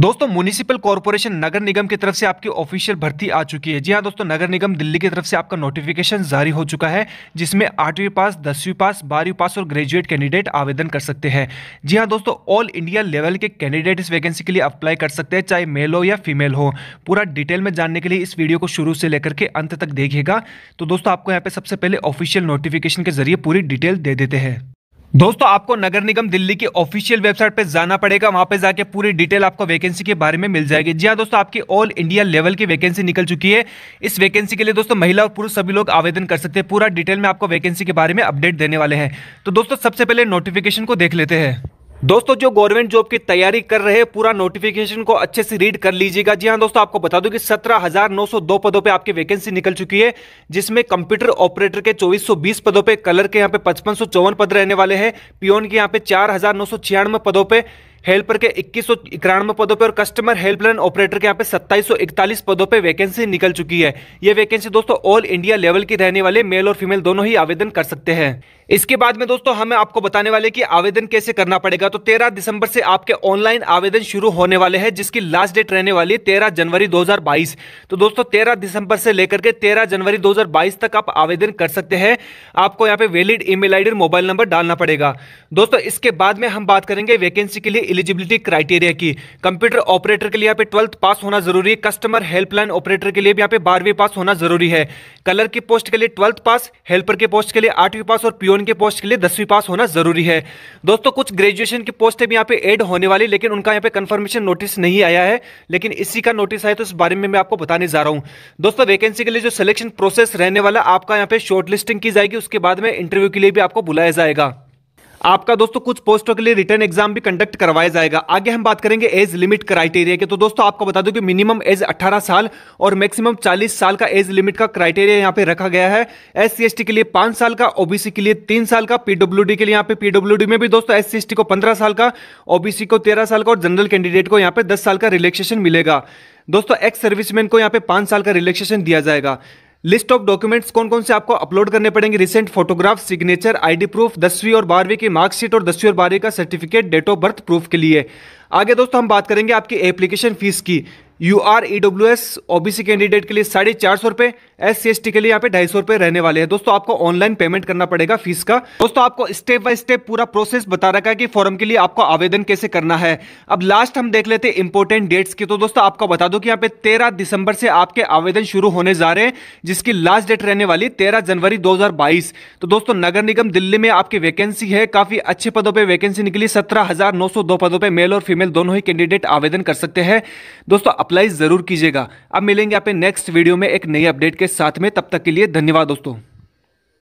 दोस्तों municipal corporation नगर निगम की तरफ से आपकी ऑफिशियल भर्ती आ चुकी है जी हाँ दोस्तों नगर निगम दिल्ली की तरफ से आपका नोटिफिकेशन जारी हो चुका है जिसमें आठवीं पास दसवीं पास बारहवीं पास और ग्रेजुएट कैंडिडेट आवेदन कर सकते हैं जी हाँ दोस्तों ऑल इंडिया लेवल के कैंडिडेट इस वैकेंसी के लिए अप्लाई कर सकते हैं चाहे मेल हो या फीमेल हो पूरा डिटेल में जानने के लिए इस वीडियो को शुरू से लेकर के अंत तक देखिएगा तो दोस्तों आपको यहाँ पर सबसे पहले ऑफिशियल नोटिफिकेशन के जरिए पूरी डिटेल दे देते हैं दोस्तों आपको नगर निगम दिल्ली की ऑफिशियल वेबसाइट पे जाना पड़ेगा वहां पे जाके पूरी डिटेल आपको वैकेंसी के बारे में मिल जाएगी जी हाँ दोस्तों आपकी ऑल इंडिया लेवल की वैकेंसी निकल चुकी है इस वैकेंसी के लिए दोस्तों महिला और पुरुष सभी लोग आवेदन कर सकते हैं पूरा डिटेल में आपको वैकेंसी के बारे में अपडेट देने वाले हैं तो दोस्तों सबसे पहले नोटिफिकेशन को देख लेते हैं दोस्तों जो गवर्नमेंट जॉब की तैयारी कर रहे हैं पूरा नोटिफिकेशन को अच्छे से रीड कर लीजिएगा जी हाँ दोस्तों आपको बता दूं कि 17,902 पदों पे आपकी वैकेंसी निकल चुकी है जिसमें कंप्यूटर ऑपरेटर के 2420 पदों पे कलर के यहाँ पे पचपन पद रहने वाले हैं पियोन के यहाँ पे चार पदों पर हेल्पर के इक्कीस सौ पदों पर और कस्टमर हेल्पलाइन ऑपरेटर के यहाँ पे 2741 पदों पे वैकेंसी निकल चुकी है ये वैकेंसी दोस्तों ऑल इंडिया लेवल की रहने वाले मेल और फीमेल दोनों ही आवेदन कर सकते हैं इसके बाद में दोस्तों हमें आपको बताने वाले कि आवेदन कैसे करना पड़ेगा तो 13 दिसंबर से आपके ऑनलाइन आवेदन शुरू होने वाले हैं जिसकी लास्ट डेट रहने वाली है 13 जनवरी 2022 तो दोस्तों 13 दिसंबर से लेकर के 13 जनवरी 2022 तक आप आवेदन कर सकते हैं आपको यहां पे वैलिड ईमेल आईडी और मोबाइल नंबर डालना पड़ेगा दोस्तों इसके बाद में हम बात करेंगे वैकेंसी के लिए एलिजिबिलिटी क्राइटेरिया की कंप्यूटर ऑपरेटर के लिए यहाँ पे ट्वेल्थ पास होना जरूरी है कस्टमर हेल्पलाइन ऑपरेटर के लिए भी यहाँ पे बारहवीं पास होना जरूरी है कलर की पोस्ट के लिए ट्वेल्थ पास हेल्पर के पोस्ट के लिए आठवीं पास और पियोन के पोस्ट के लिए दसवीं पास होना जरूरी है दोस्तों कुछ ग्रेजुएशन की पोस्ट भी यहाँ पे एड होने वाली लेकिन उनका यहाँ पे कंफर्मेशन नोटिस नहीं आया है लेकिन इसी का नोटिस आया तो इस बारे में मैं आपको बताने जा रहा हूँ दोस्तों वैकेंसी के लिए जो सिलेक्शन प्रोसेस रहने वाला आपका यहाँ पे शॉर्ट लिस्टिंग की जाएगी उसके बाद में इंटरव्यू के लिए भी आपको बुलाया जाएगा आपका दोस्तों कुछ पोस्टों के लिए रिटर्न एग्जाम भी कंडक्ट करवाया जाएगा आगे हम बात करेंगे एज लिमिट क्राइटेरिया के तो दोस्तों आपको बता दूं कि मिनिमम एज 18 साल और मैक्सिमम 40 साल का एज लिमिट का क्राइटेरिया यहां पे रखा गया है एस सी के लिए पांच साल का ओबीसी के लिए तीन साल का पीडब्ल्यू के लिए यहाँ पे पीडब्ल्यू में भी दोस्तों एस सी को पंद्रह साल का ओबीसी को तेरह साल का और जनरल कैंडिडेट को यहाँ पे दस साल का रिलेक्सेशन मिलेगा दोस्तों एक्स सर्विसमैन को यहाँ पे पांच साल का रिलेक्सेशन दिया जाएगा लिस्ट ऑफ डॉक्यूमेंट्स कौन कौन से आपको अपलोड करने पड़ेंगे recent photograph signature ID proof दसवीं और बारहवीं की मार्कशीट और दसवीं और बारहवीं का certificate date of birth proof के लिए आगे दोस्तों हम बात करेंगे आपकी एप्लीकेशन फीस की U R E W S OBC candidate के लिए साढ़े चार सौ रुपए एस सी एस टी के लिए यहाँ पे ढाई सौ रुपए रहने वाले हैं दोस्तों आपको ऑनलाइन पेमेंट करना पड़ेगा फीस का दोस्तों आपको स्टेप बाय स्टेप पूरा प्रोसेस बता रखा है कि फॉर्म के लिए आपको आवेदन कैसे करना है अब लास्ट हम देख लेते हैं इंपॉर्टेंट डेट्स की तो दोस्तों आपको बता दो कि यहाँ पे तेरह दिसंबर से आपके आवेदन शुरू होने जा रहे हैं जिसकी लास्ट डेट रहने वाली तेरह जनवरी दो तो दोस्तों नगर निगम दिल्ली में आपकी वैकेंसी है काफी अच्छे पदों पर वैकेंसी निकली सत्रह पदों पर मेल और फीमेल दोनों ही कैंडिडेट आवेदन कर सकते हैं दोस्तों अप्लाई ज़रूर कीजिएगा अब मिलेंगे आप नेक्स्ट वीडियो में एक नई अपडेट के साथ में तब तक के लिए धन्यवाद दोस्तों